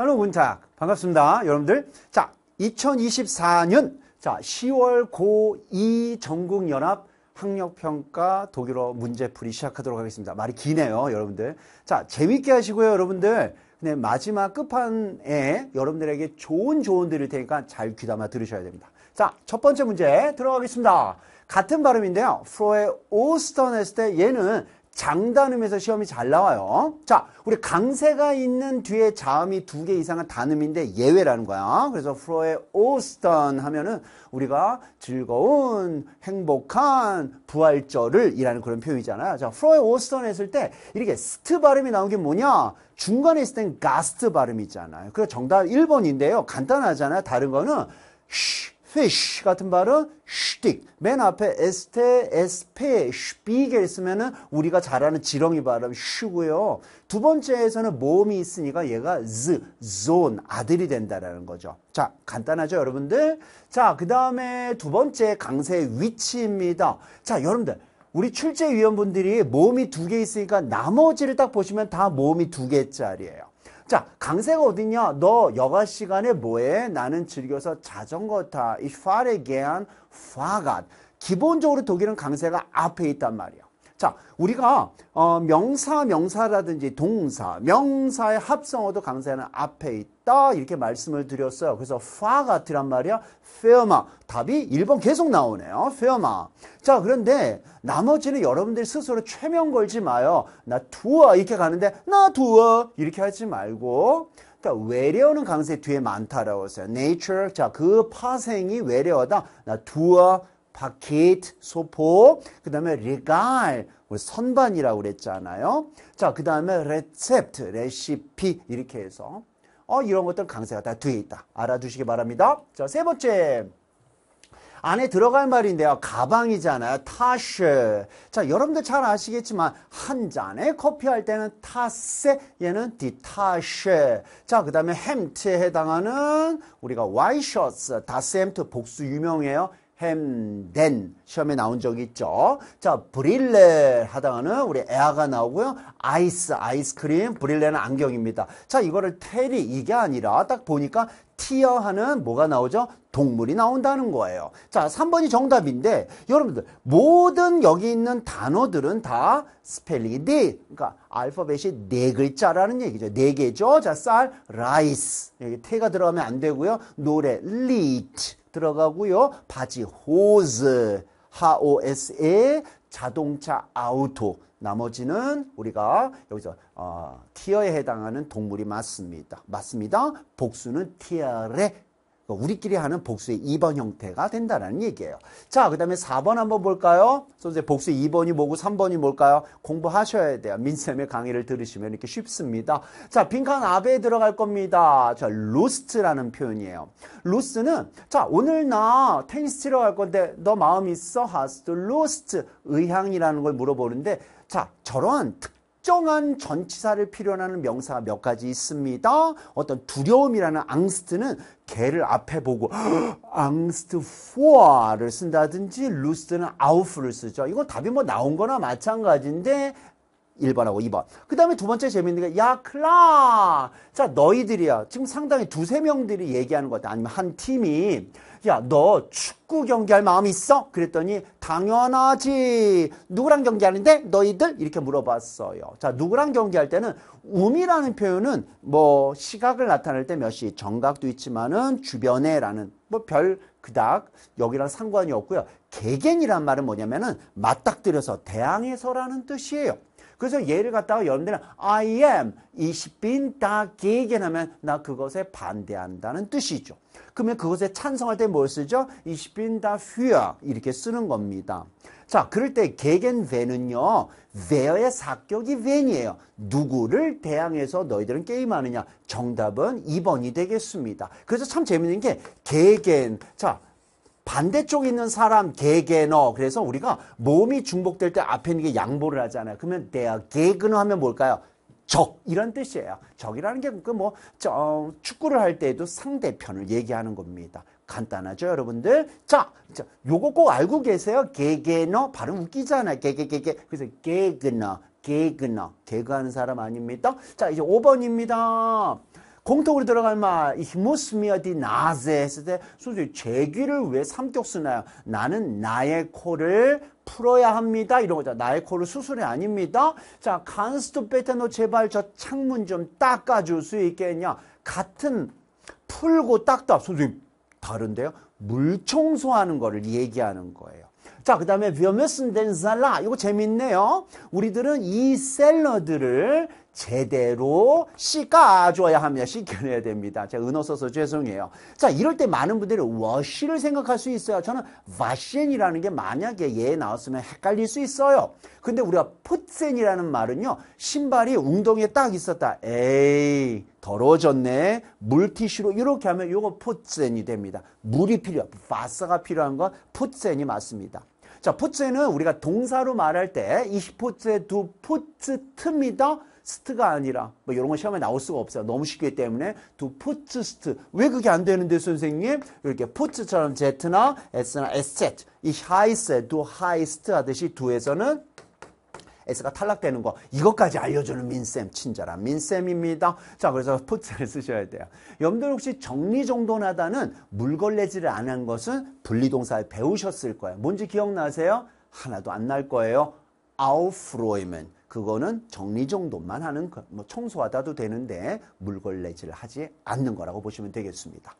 할로 문탁 반갑습니다 여러분들 자 2024년 자 10월 고 2 전국연합 학력평가 독일어 문제풀이 시작하도록 하겠습니다 말이 기네요 여러분들 자 재밌게 하시고요 여러분들 근데 마지막 끝판에 여러분들에게 좋은 조언 드릴 테니까 잘 귀담아 들으셔야 됩니다 자 첫 번째 문제 들어가겠습니다 같은 발음인데요 프로의 오스턴 했을 때 얘는 장단음에서 시험이 잘 나와요. 자, 우리 강세가 있는 뒤에 자음이 두 개 이상은 단음인데 예외라는 거야. 그래서 프로의 오스턴 하면은 우리가 즐거운, 행복한, 부활절을 이라는 그런 표현이잖아요. 자, 프로의 오스턴 했을 때 이렇게 스트 발음이 나온 게 뭐냐? 중간에 있을 땐 가스트 발음이잖아요. 그래서 정답 1번인데요. 간단하잖아요. 다른 거는 쉬 fish 같은 발음 stick. 맨 앞에 st, sp, spiegel 쓰면은 우리가 잘 아는 지렁이 발음 sh고요. 두 번째에서는 모음이 있으니까 얘가 z, zone 아들이 된다라는 거죠. 자, 간단하죠, 여러분들? 자, 그다음에 두 번째 강세의 위치입니다. 자, 여러분들 우리 출제위원분들이 모음이 두 개 있으니까 나머지를 딱 보시면 다 모음이 두 개짜리예요. 자, 강세가 어딨냐? 너 여가 시간에 뭐해? 나는 즐겨서 자전거 타. Ich fahre gern Fahrrad. 기본적으로 독일은 강세가 앞에 있단 말이야. 자, 우리가 어, 명사, 명사라든지 동사, 명사의 합성어도 강사에는 앞에 있다 이렇게 말씀을 드렸어요. 그래서 파가트란 말이야. 페어마. 답이 1번 계속 나오네요. 페어마. 자, 그런데 나머지는 여러분들 이 스스로 최면 걸지 마요. 나 두어 이렇게 가는데 나 두어 이렇게 하지 말고 그러니까 외려어는 강세 뒤에 많다라고 했어요. nature 자, 그 파생이 외려하다나 두어 바켓, 소포, 그 다음에 레갈, 우리 선반이라고 그랬잖아요. 자, 그 다음에 레셉트, 레시피 이렇게 해서 어, 이런 것들 강세가 다 뒤에 있다. 알아두시기 바랍니다. 자, 세 번째. 안에 들어갈 말인데요. 가방이잖아요. 타쉐. 자, 여러분들 잘 아시겠지만 한 잔에 커피 할 때는 타세, 얘는 디타쉐. 자, 그 다음에 햄트에 해당하는 우리가 와이셔츠, 다스햄트 복수 유명해요. 햄덴 시험에 나온 적이 있죠. 자, 브릴레 하다가는 우리 에아가 나오고요. 아이스, 아이스크림, 브릴레는 안경입니다. 자, 이거를 테리 이게 아니라 딱 보니까 티어 하는 뭐가 나오죠? 동물이 나온다는 거예요. 자, 3번이 정답인데 여러분들 모든 여기 있는 단어들은 다 스펠링이 네, 그러니까 알파벳이 네 글자라는 얘기죠. 네 개죠. 자, 쌀, 라이스. 여기 테가 들어가면 안 되고요. 노래, 리트. 들어가고요. 바지 호즈 오에스에 자동차 아우토 나머지는 우리가 여기서 어, 티어에 해당하는 동물이 맞습니다. 맞습니다. 복수는 티어레 그러니까 우리끼리 하는 복수의 2번 형태가 된다는 얘기예요. 자, 그 다음에 4번 한번 볼까요? 선생님, 복수의 2번이 뭐고 3번이 뭘까요? 공부하셔야 돼요. 민쌤의 강의를 들으시면 이렇게 쉽습니다. 자, 빈칸 아베에 들어갈 겁니다. 자, 로스트라는 표현이에요. 로스트는, 자, 오늘 나 테니스 치러 갈 건데 너 마음 있어? 하스 s lost? 의향이라는 걸 물어보는데, 자, 저런 특 특정한 전치사를 필요로 하는 명사가 몇 가지 있습니다. 어떤 두려움이라는 앙스트는 개를 앞에 보고 앙스트 f o 를 쓴다든지 루스는 트아우프를 쓰죠. 이건 답이 뭐 나온 거나 마찬가지인데 1번하고 2번. 그 다음에 두 번째 재밌는 게, 야, 클라! 자, 너희들이야. 지금 상당히 두세 명들이 얘기하는 것 같아. 아니면 한 팀이, 야, 너 축구 경기할 마음 있어? 그랬더니, 당연하지. 누구랑 경기하는데? 너희들? 이렇게 물어봤어요. 자, 누구랑 경기할 때는, 음이라는 표현은 뭐, 시각을 나타낼 때 몇 시, 정각도 있지만은, 주변에 라는, 뭐, 별, 그닥 여기랑 상관이 없고요. 개갱이란 말은 뭐냐면은 맞닥뜨려서 대항해서라는 뜻이에요. 그래서 얘를 갖다가 여러분들은 I am ich b 개 n 하면 나 그것에 반대한다는 뜻이죠. 그러면 그것에 찬성할 때 뭘 쓰죠? 이십빈 다휘 n 이렇게 쓰는 겁니다. 자, 그럴 때개 e g e n 요왜 h 의 사격이 왜 h 이에요 누구를 대항해서 너희들은 게임하느냐? 정답은 2번이 되겠습니다. 그래서 참 재밌는 게개 e g 자, 반대쪽에 있는 사람 개개너 그래서 우리가 몸이 중복될 때 앞에 있는 게 양보를 하잖아요. 그러면 대야 개그너 하면 뭘까요? 적 이런 뜻이에요. 적이라는 게 그뭐 어, 축구를 할 때에도 상대편을 얘기하는 겁니다. 간단하죠, 여러분들? 자, 자 요거 꼭 알고 계세요. 개개너 발음 웃기잖아요. 개개개개 그래서 개그너 개그너 개그하는 사람 아닙니다. 자, 이제 5번입니다. 공통으로 들어갈 말, 이히 h 스미어디나 i r die n 했을 때, 솔직히 제 귀를 왜 삼격 쓰나요? 나는 나의 코를 풀어야 합니다. 이런 거죠. 나의 코를 수술이 아닙니다. 자, 간 a n n s t 제발 저 창문 좀 닦아줄 수 있겠냐? 같은 풀고 닦다. 선생님, 다른데요? 물 청소하는 거를 얘기하는 거예요. 자, 그 다음에 wir m ü s s 이거 재밌네요. 우리들은 이 샐러드를 제대로 씻어줘야 합니다. 씻겨내야 됩니다. 제가 은어 써서 죄송해요. 자, 이럴 때 많은 분들이 워시를 생각할 수 있어요. 저는 와시엔이라는 게 만약에 예 나왔으면 헷갈릴 수 있어요. 근데 우리가 풋센이라는 말은요. 신발이 웅덩이에 딱 있었다. 에이, 더러워졌네. 물티슈로 이렇게 하면 이거 풋센이 됩니다. 물이 필요해. 바사가 필요한 건 풋센이 맞습니다. 자, 푸츠는 우리가 동사로 말할 때 이시포츠의 두 푸츠 틈이다 스트가 아니라 뭐 이런 거 시험에 나올 수가 없어요. 너무 쉽기 때문에 두 포트 스트 왜 그게 안 되는데 선생님 이렇게 포트처럼 z나 s나 sz 이 하이스 두 하이스트 하듯이 두에서는 S가 탈락되는 거 이것까지 알려주는 민쌤 친절한 민쌤입니다. 자 그래서 포트를 쓰셔야 돼요. 여러분들 혹시 정리정돈하다는 물걸레질을 안 한 것은 분리동사에 배우셨을 거예요. 뭔지 기억나세요? 하나도 안 날 거예요. 아우프로이 u 그거는 정리정돈만 하는 거, 뭐 청소하다도 되는데 물걸레질 하지 않는 거라고 보시면 되겠습니다.